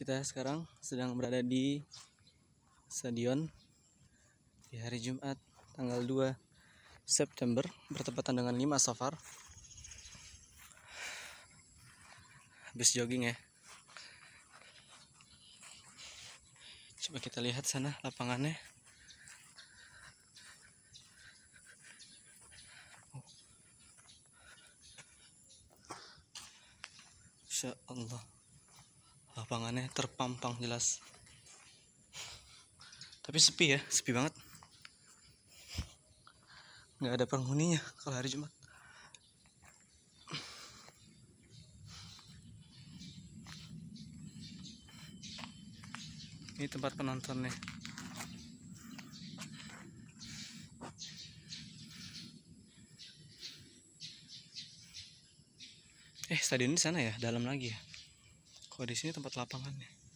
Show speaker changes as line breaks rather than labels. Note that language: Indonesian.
kita sekarang sedang berada di stadion di hari Jumat tanggal 2 September bertepatan dengan 5 Safar habis jogging ya coba kita lihat sana lapangannya Insya Allah lapangannya terpampang jelas tapi sepi ya sepi banget nggak ada penghuninya kalau hari Jumat ini tempat penontonnya
eh stadion di sana ya dalam lagi ya kalau di sini tempat lapangannya